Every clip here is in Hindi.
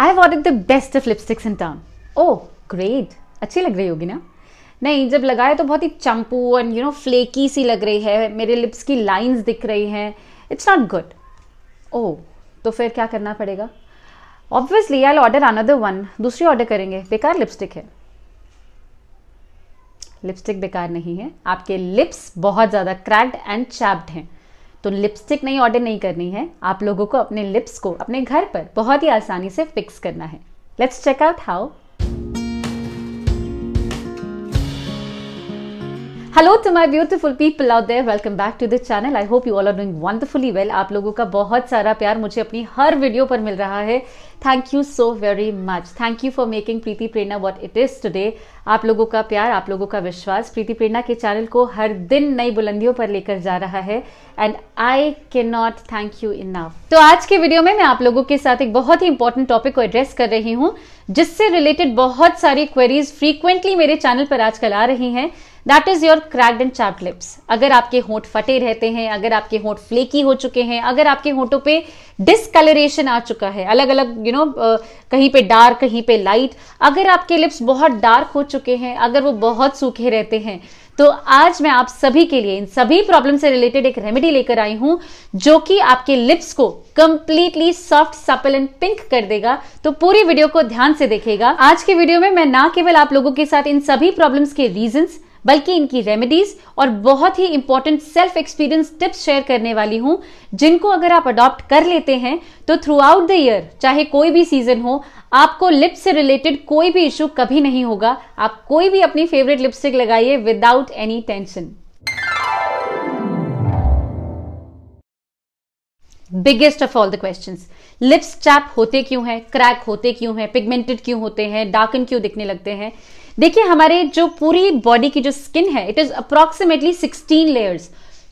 I have order the best of lipsticks in town oh great अच्छी लग रही होगी ना नहीं जब लगाए तो बहुत ही चंपू एंड यू नो फ्लेकी सी लग रही है मेरे लिप्स की लाइंस दिख रही हैं इट्स नॉट गुड ओ तो फिर क्या करना पड़ेगा obviously I order another one दूसरी ऑर्डर करेंगे बेकार लिपस्टिक है लिपस्टिक बेकार नहीं है आपके लिप्स बहुत ज़्यादा क्रैक्ड एंड चैप्ड हैं तो लिपस्टिक नहीं ऑर्डर नहीं करनी है आप लोगों को अपने लिप्स को अपने घर पर बहुत ही आसानी से फिक्स करना है let's check out how hello to my beautiful people out there welcome back to the channel I hope you all are doing wonderfully well आप लोगों का बहुत सारा प्यार मुझे अपनी हर वीडियो पर मिल रहा है thank you so very much thank you for making Preeti Prerna what it is today आप लोगों का प्यार आप लोगों का विश्वास प्रीति प्रेरणा के चैनल को हर दिन नई बुलंदियों पर लेकर जा रहा है and I can not thank you enough तो आज के वीडियो में मैं आप लोगों के साथ एक बहुत ही इंपॉर्टेंट टॉपिक को एड्रेस कर रही हूँ जिससे रिलेटेड बहुत सारी क्वेरीज फ्रीक्वेंटली मेरे चैनल पर आजकल आ रही हैं that is your cracked and chapped lips अगर आपके होंठ फटे रहते हैं अगर आपके होंठ फ्लेकी हो चुके हैं अगर आपके होंठों पे डिसकलरेशन आ चुका है अलग अलग यू नो कहीं पे डार्क कहीं पे लाइट अगर आपके लिप्स बहुत डार्क हो चुके हैं अगर वो बहुत सूखे रहते हैं तो आज मैं आप सभी के लिए इन सभी प्रॉब्लम से रिलेटेड एक रेमेडी लेकर आई हूं जो कि आपके लिप्स को completely soft supple and pink कर देगा तो पूरी वीडियो को ध्यान से देखेगा आज के वीडियो में मैं ना केवल आप लोगों के साथ इन सभी प्रॉब्लम्स के रीजंस बल्कि इनकी रेमेडीज और बहुत ही important self experience tips share करने वाली हूं जिनको अगर आप अडॉप्ट कर लेते हैं तो थ्रू आउट द ईयर चाहे कोई भी सीजन हो आपको लिप से रिलेटेड कोई भी इशू कभी नहीं होगा आप कोई भी अपनी फेवरेट लिपस्टिक लगाइए without any tension biggest of all the question lips chap होते क्यों हैं क्रैक होते क्यों हैं पिगमेंटेड क्यों होते हैं डार्कन क्यों दिखने लगते हैं देखिए हमारे जो पूरी बॉडी की जो स्किन है it is approximately sixteen layers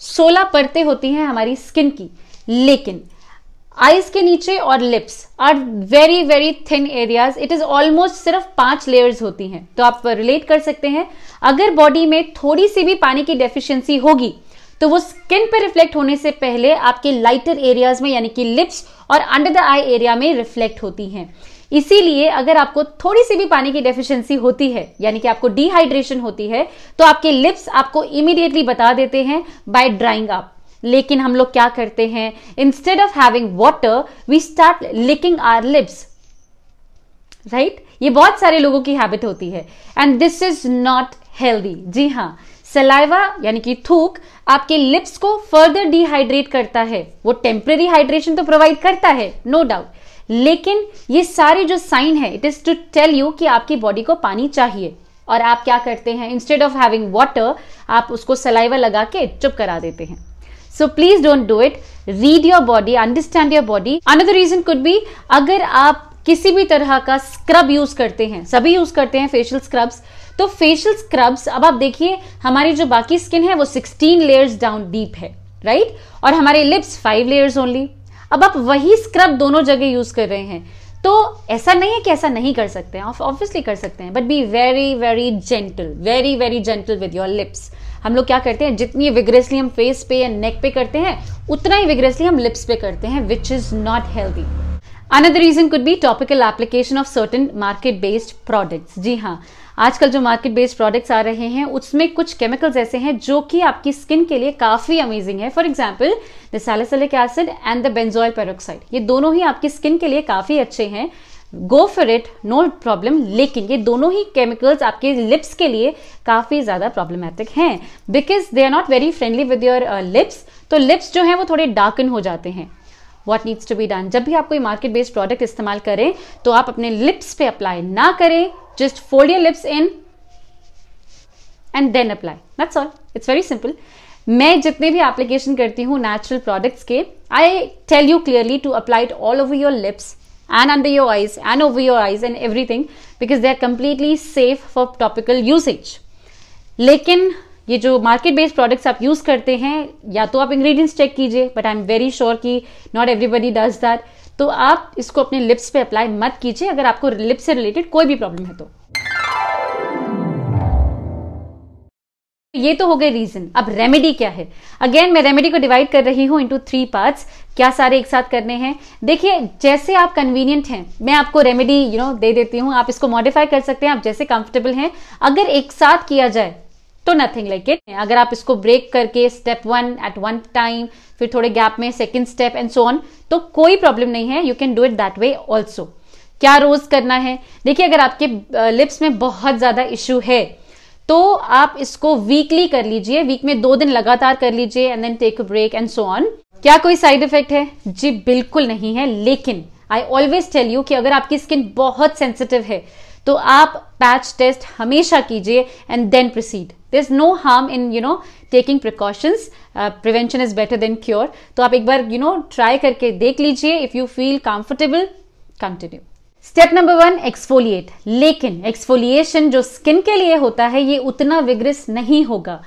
सोलह परतें होती हैं हमारी स्किन की लेकिन आईज के नीचे और lips are very very thin areas it is almost सिर्फ पांच लेयर्स होती हैं तो आप रिलेट कर सकते हैं अगर बॉडी में थोड़ी सी भी पानी की डेफिशिएंसी होगी तो वो स्किन पर रिफ्लेक्ट होने से पहले आपके लाइटर एरियाज में यानी कि लिप्स और अंडर द आई एरिया में रिफ्लेक्ट होती हैं इसीलिए अगर आपको थोड़ी सी भी पानी की डेफिशिएंसी होती है यानी कि आपको डिहाइड्रेशन होती है तो आपके लिप्स आपको इमीडिएटली बता देते हैं बाय ड्राइंग अप लेकिन हम लोग क्या करते हैं instead of having water we start licking our lips right ये बहुत सारे लोगों की हैबिट होती है and this is not healthy जी हाँ सलाइवा यानी कि थूक आपके लिप्स को फर्दर डिहाइड्रेट करता है वो टेम्परेरी हाइड्रेशन तो प्रोवाइड करता है नो no डाउट लेकिन ये सारे जो साइन है it is to tell you कि आपकी बॉडी को पानी चाहिए और आप क्या करते हैं इंस्टेड ऑफ हैविंग वाटर आप उसको सलाइवा लगा के चुप करा देते हैं so please don't do it read your body understand your body another reason could be अगर आप किसी भी तरह का स्क्रब यूज करते हैं सभी यूज करते हैं फेशियल स्क्रब्स तो फेशियल स्क्रब्स अब आप देखिए हमारी जो बाकी स्किन है वो 16 लेयर्स डाउन डीप है राइट right? और हमारे लिप्स फाइव लेयर्स ओनली अब आप वही स्क्रब दोनों जगह यूज कर रहे हैं तो ऐसा नहीं है कि ऐसा नहीं कर सकते हैं ऑब्वियसली कर सकते हैं but be very very gentle very very gentle with your lips हम लोग क्या करते हैं जितनी विग्रेसली हम फेस पे या नेक पे करते हैं उतना ही विग्रेसली हम लिप्स पे करते हैं which is not healthy another reason could be topical application of certain market based products जी हाँ आजकल जो मार्केट बेस्ड प्रोडक्ट्स आ रहे हैं उसमें कुछ केमिकल्स ऐसे हैं जो कि आपकी स्किन के लिए काफ़ी अमेजिंग है for example the salicylic acid and the benzoyl peroxide ये दोनों ही आपकी स्किन के लिए काफ़ी अच्छे हैं go for it no problem लेकिन ये दोनों ही केमिकल्स आपके लिप्स के लिए काफ़ी ज़्यादा प्रॉब्लमेटिक हैं because they are not very friendly with your lips तो लिप्स जो हैं वो थोड़े डार्कन हो जाते हैं what needs to be done जब भी आप कोई मार्केट बेस्ड प्रोडक्ट इस्तेमाल करें तो आप अपने लिप्स पे अप्लाई ना करें just fold your lips in and then apply that's all it's very simple मैं जितने भी एप्लीकेशन करती हूँ नेचुरल प्रोडक्ट्स के I tell you clearly to apply it all over your lips under your your and over your eyes and everything because they are completely safe for topical usage लेकिन ये जो मार्केट बेस्ड प्रोडक्ट्स आप यूज़ करते हैं या तो आप इंग्रेडिएंट्स चेक कीजिए but I am very sure कि नॉट एवरीबडी डज दैट तो आप इसको अपने लिप्स पे अप्लाई मत कीजिए अगर आपको लिप्स से रिलेटेड कोई भी प्रॉब्लम है तो ये तो हो गए रीजन अब रेमेडी क्या है अगेन मैं रेमेडी को डिवाइड कर रही हूं इंटू थ्री पार्ट्स क्या सारे एक साथ करने हैं देखिए जैसे आप कन्वीनियंट हैं मैं आपको रेमेडी यू नो दे देती हूँ आप इसको मॉडिफाई कर सकते हैं आप जैसे कंफर्टेबल हैं अगर एक साथ किया जाए तो नथिंग लाइक इट अगर आप इसको ब्रेक करके step one at one time फिर थोड़े गैप में second step and so on तो कोई प्रॉब्लम नहीं है you can do it that way also क्या रोज करना है देखिए अगर आपके लिप्स में बहुत ज्यादा इश्यू है तो आप इसको वीकली कर लीजिए वीक में दो दिन लगातार कर लीजिए and then take break and so on क्या कोई साइड इफेक्ट है जी बिल्कुल नहीं है लेकिन आई ऑलवेज टेल यू कि अगर आपकी स्किन बहुत सेंसिटिव है तो आप पैच टेस्ट हमेशा कीजिए and then proceed there is no harm in you know taking precautions prevention is better than cure तो आप एक बार यू नो ट्राई करके देख लीजिए if you feel comfortable continue step number one exfoliate लेकिन एक्सफोलिएशन जो स्किन के लिए होता है ये उतना विग्रस नहीं होगा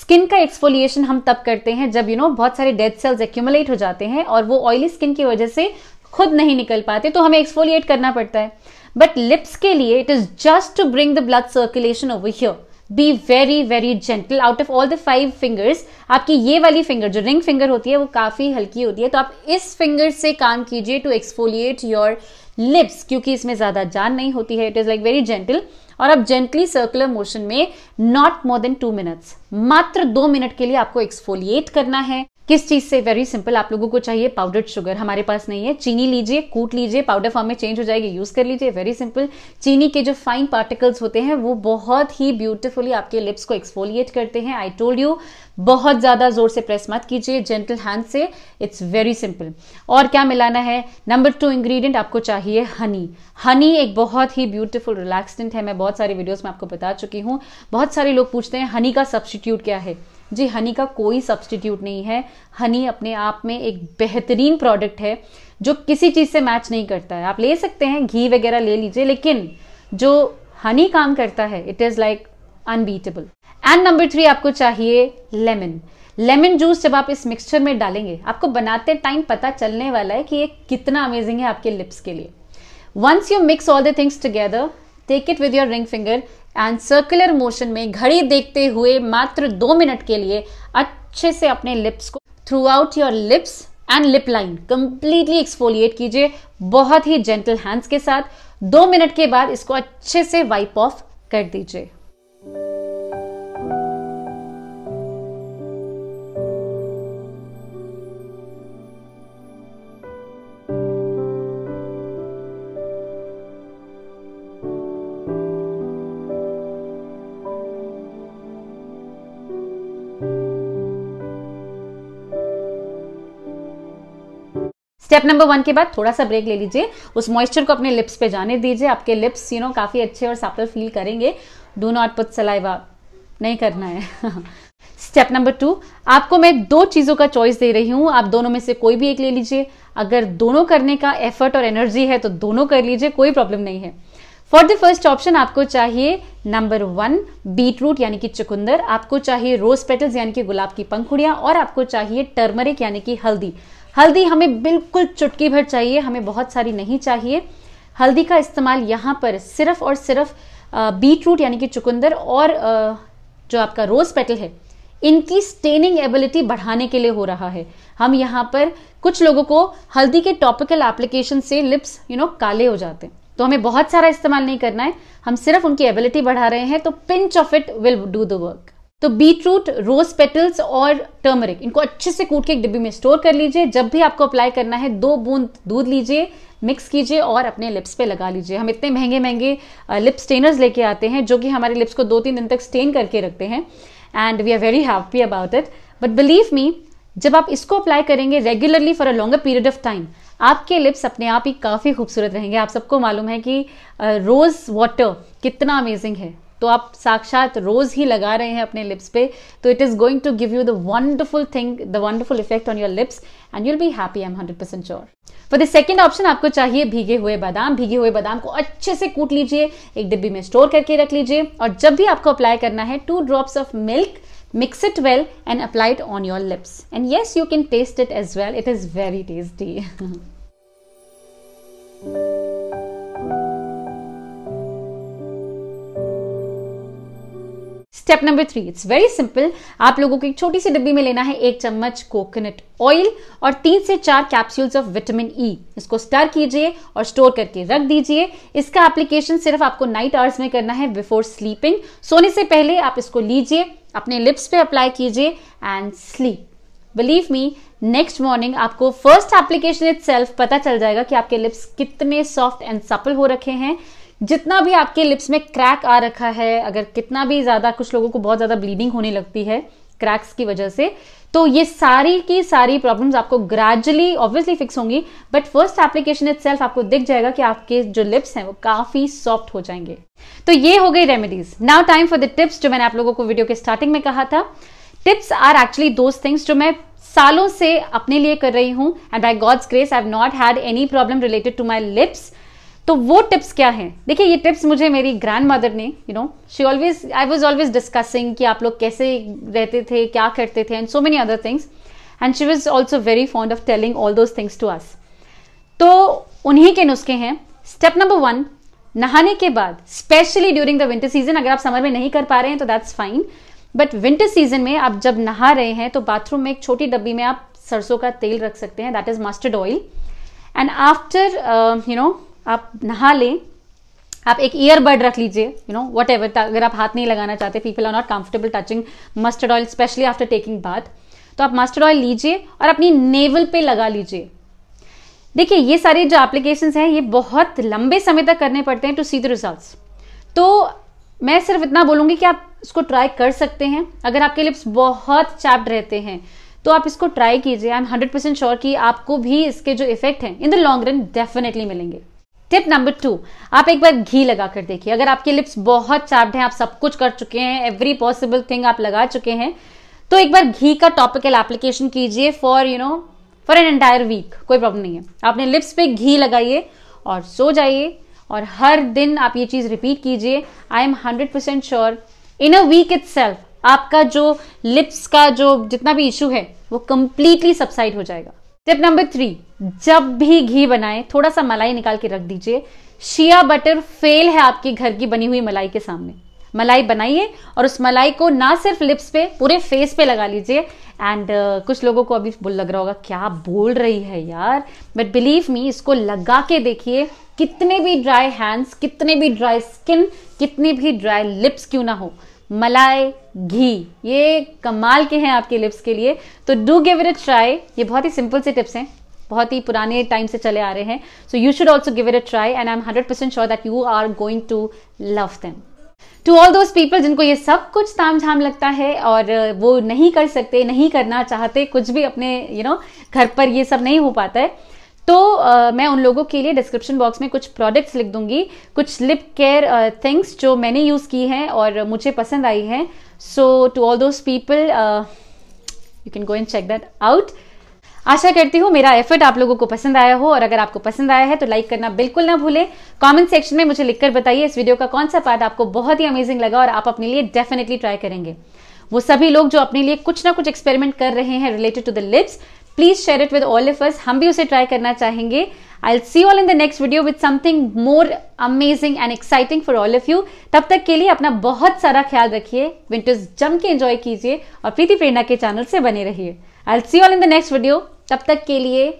स्किन का एक्सफोलिएशन हम तब करते हैं जब यू you नो know, बहुत सारे डेड सेल्स एक्यूमुलेट हो जाते हैं और वो ऑयली स्किन की वजह से खुद नहीं निकल पाते तो हमें एक्सफोलिएट करना पड़ता है बट लिप्स के लिए it is just to bring the blood circulation over here be very very gentle out of all the five fingers आपकी ये वाली फिंगर जो रिंग फिंगर होती है वो काफ़ी हल्की होती है तो आप इस फिंगर से काम कीजिए टू एक्सफोलिएट योर लिप्स क्योंकि इसमें ज़्यादा जान नहीं होती है it is like very gentle और आप जेंटली सर्कुलर मोशन में not more than two minutes मात्र दो मिनट के लिए आपको एक्सफोलिएट करना है किस चीज़ से वेरी सिंपल आप लोगों को चाहिए पाउडर्ड शुगर हमारे पास नहीं है चीनी लीजिए कूट लीजिए पाउडर फॉर्म में चेंज हो जाएगी यूज़ कर लीजिए वेरी सिंपल चीनी के जो फाइन पार्टिकल्स होते हैं वो बहुत ही ब्यूटिफुली आपके लिप्स को एक्सफोलिएट करते हैं आई टोल्ड यू बहुत ज़्यादा जोर से प्रेस मत कीजिए जेंटल हैंड से इट्स वेरी सिंपल और क्या मिलाना है नंबर टू इंग्रेडिएंट आपको चाहिए हनी हनी एक बहुत ही ब्यूटीफुल रिलैक्सेंट है मैं बहुत सारी वीडियोस में आपको बता चुकी हूँ बहुत सारे लोग पूछते हैं हनी का सब्सटीट्यूट क्या है जी हनी का कोई सब्सटीट्यूट नहीं है हनी अपने आप में एक बेहतरीन प्रोडक्ट है जो किसी चीज़ से मैच नहीं करता है आप ले सकते हैं घी वगैरह ले लीजिए लेकिन जो हनी काम करता है it is like unbeatable and number three आपको चाहिए लेमन लेमन जूस जब आप इस मिक्सचर में डालेंगे आपको बनाते टाइम पता चलने वाला है कि ये कितना अमेजिंग है आपके लिप्स के लिए once you mix all the things together take it with your ring finger and circular motion में घड़ी देखते हुए मात्र दो मिनट के लिए अच्छे से अपने लिप्स को throughout your lips and lip line completely exfoliate कीजिए बहुत ही जेंटल हैंड्स के साथ दो मिनट के बाद इसको अच्छे से वाइप ऑफ कर दीजिए स्टेप नंबर वन के बाद थोड़ा सा ब्रेक ले लीजिए उस मॉइस्चर को अपने लिप्स पे जाने दीजिए आपके lips you you know know, काफ़ी अच्छे और सफल फील करेंगे डू नॉट पुट सलाइवा नहीं करना है स्टेप नंबर टू आपको मैं दो चीज़ों का चॉइस दे रही हूं आप दोनों में से कोई भी एक ले लीजिए अगर दोनों करने का एफर्ट और एनर्जी है तो दोनों कर लीजिए कोई प्रॉब्लम नहीं है फॉर द फर्स्ट ऑप्शन आपको चाहिए नंबर वन बीटरूट यानी कि चुकंदर आपको चाहिए रोज पेटल्स यानी कि गुलाब की पंखुड़ियाँ और आपको चाहिए टर्मरिक यानी कि हल्दी हल्दी हमें बिल्कुल चुटकी भर चाहिए हमें बहुत सारी नहीं चाहिए हल्दी का इस्तेमाल यहाँ पर सिर्फ और सिर्फ बीट रूट यानी कि चुकंदर और जो आपका रोज़ पेटल है इनकी स्टेनिंग एबिलिटी बढ़ाने के लिए हो रहा है हम यहाँ पर कुछ लोगों को हल्दी के टॉपिकल एप्लीकेशन से लिप्स यू नो काले हो जाते हैं तो हमें बहुत सारा इस्तेमाल नहीं करना है हम सिर्फ उनकी एबिलिटी बढ़ा रहे हैं तो pinch of it will do the work तो बीट रूट रोज पेटल्स और टर्मरिक इनको अच्छे से कूट के एक डिब्बी में स्टोर कर लीजिए जब भी आपको अप्लाई करना है दो बूंद दूध लीजिए मिक्स कीजिए और अपने लिप्स पे लगा लीजिए हम इतने महंगे महंगे लिप स्टेनर्स लेके आते हैं जो कि हमारे लिप्स को दो तीन दिन तक स्टेन करके रखते हैं and we are very happy about it but believe me जब आप इसको अप्लाई करेंगे regularly for a longer period of time आपके लिप्स अपने आप ही काफ़ी खूबसूरत रहेंगे आप सबको मालूम है कि रोज़ वाटर कितना अमेजिंग है तो आप साक्षात रोज़ ही लगा रहे हैं अपने लिप्स पे तो it is going to give you the wonderful thing the wonderful effect on your lips and you'll be happy I am hundred percent sure for the second option आपको चाहिए भीगे हुए बादाम भीगे हुए बादाम को अच्छे से कूट लीजिए एक डिब्बी में स्टोर करके रख लीजिए और जब भी आपको अप्लाई करना है two drops of milk mix it well and apply it on your lips and yes you can taste it as well it is very tasty step number three it's very simple आप लोगों को एक छोटी सी डिब्बी में लेना है एक चम्मच कोकोनट ऑयल और तीन से चार कैप्सूल्स ऑफ विटामिन ई इसको स्टर कीजिए और स्टोर करके रख दीजिए इसका एप्लीकेशन सिर्फ आपको नाइट आवर्स में करना है बिफोर स्लीपिंग सोने से पहले आप इसको लीजिए अपने लिप्स पे अप्लाई कीजिए and sleep believe me next morning आपको फर्स्ट एप्लीकेशन इट पता चल जाएगा कि आपके लिप्स कितने सॉफ्ट एंड सपल हो रखे हैं जितना भी आपके लिप्स में क्रैक आ रखा है अगर कितना भी ज़्यादा कुछ लोगों को बहुत ज़्यादा ब्लीडिंग होने लगती है क्रैक्स की वजह से तो ये सारी की सारी प्रॉब्लम्स आपको ग्रेजुअली ऑब्वियसली फिक्स होंगी बट फर्स्ट एप्लीकेशन इट आपको दिख जाएगा कि आपके जो लिप्स हैं वो काफ़ी सॉफ्ट हो जाएंगे तो ये हो गई remedies now time for the tips जो मैंने आप लोगों को वीडियो के स्टार्टिंग में कहा था tips are actually those things जो मैं सालों से अपने लिए कर रही हूँ and by God's grace I have not had any problem related to my lips तो वो टिप्स क्या हैं देखिए ये टिप्स मुझे मेरी ग्रैंड मदर ने you know she always I was always discussing कि आप लोग कैसे रहते थे क्या करते थे and so many other things and she was also very fond of telling all those things to us तो उन्हीं के नुस्खे हैं स्टेप नंबर वन नहाने के बाद specially during the winter season अगर आप समर में नहीं कर पा रहे हैं तो that's fine but winter season में आप जब नहा रहे हैं तो बाथरूम में एक छोटी डब्बी में आप सरसों का तेल रख सकते हैं that is mustard oil and after you know आप नहा लें आप एक ईयरबड रख लीजिए यू नो वट एवर अगर आप हाथ नहीं लगाना चाहते people are not comfortable touching mustard oil specially after taking bath तो आप मस्टर्ड ऑयल लीजिए और अपनी नेवल पे लगा लीजिए देखिए ये सारे जो एप्लीकेशन हैं ये बहुत लंबे समय तक करने पड़ते हैं टू सी द रिजल्ट तो मैं सिर्फ इतना बोलूंगी कि आप इसको ट्राई कर सकते हैं अगर आपके लिप्स बहुत चैप्ड रहते हैं तो आप इसको ट्राई कीजिए I am hundred percent sure कि आपको भी इसके जो इफेक्ट हैं in the long run definitely मिलेंगे टिप नंबर टू आप एक बार घी लगा कर देखिए अगर आपके लिप्स बहुत चार्ड हैं आप सब कुछ कर चुके हैं एवरी पॉसिबल थिंग आप लगा चुके हैं तो एक बार घी का टॉपिकल एप्लीकेशन कीजिए for you know for an entire week कोई प्रॉब्लम नहीं है आपने लिप्स पे घी लगाइए और सो जाइए और हर दिन आप ये चीज़ रिपीट कीजिए I am hundred percent sure in a week itself आपका जो लिप्स का जो जितना भी इशू है वो कंप्लीटली सब्साइड हो जाएगा टिप नंबर थ्री जब भी घी बनाएं थोड़ा सा मलाई निकाल के रख दीजिए शिया बटर फेल है आपके घर की बनी हुई मलाई के सामने मलाई बनाइए और उस मलाई को ना सिर्फ लिप्स पे पूरे फेस पे लगा लीजिए एंड uh, कुछ लोगों को अभी बोल लग रहा होगा क्या बोल रही है यार बट बिलीव मी इसको लगा के देखिए कितने भी ड्राई हैंड्स कितने भी ड्राई स्किन कितने भी ड्राई लिप्स क्यों ना हो मलाई घी ये कमाल के हैं आपके लिप्स के लिए तो do give it a try ये बहुत ही सिंपल से टिप्स हैं बहुत ही पुराने टाइम से चले आ रहे हैं so you should also give it a try and I am hundred percent sure that you are going to love them to all those people जिनको ये सब कुछ ताम झाम लगता है और वो नहीं कर सकते नहीं करना चाहते कुछ भी अपने यू you नो know, घर पर ये सब नहीं हो पाता है तो आ, मैं उन लोगों के लिए डिस्क्रिप्शन बॉक्स में कुछ प्रोडक्ट्स लिख दूंगी कुछ लिप केयर थिंग्स जो मैंने यूज़ की हैं और मुझे पसंद आई हैं so to all those people you can go and check that out आशा करती हूँ मेरा एफर्ट आप लोगों को पसंद आया हो और अगर आपको पसंद आया है तो लाइक करना बिल्कुल ना भूले कमेंट सेक्शन में मुझे लिखकर बताइए इस वीडियो का कौन सा पार्ट आपको बहुत ही अमेजिंग लगा और आप अपने लिए डेफिनेटली ट्राई करेंगे वो सभी लोग जो अपने लिए कुछ ना कुछ एक्सपेरिमेंट कर रहे हैं related to the lips please share it with all of us हम भी उसे ट्राई करना चाहेंगे I see all in the next video with something more amazing and exciting for all of you तब तक के लिए अपना बहुत सारा ख्याल रखिए विंटर्स जम के एंजॉय कीजिए और प्रीति प्रेरणा के चैनल से बने रहिए I see all in the next video तब तक के लिए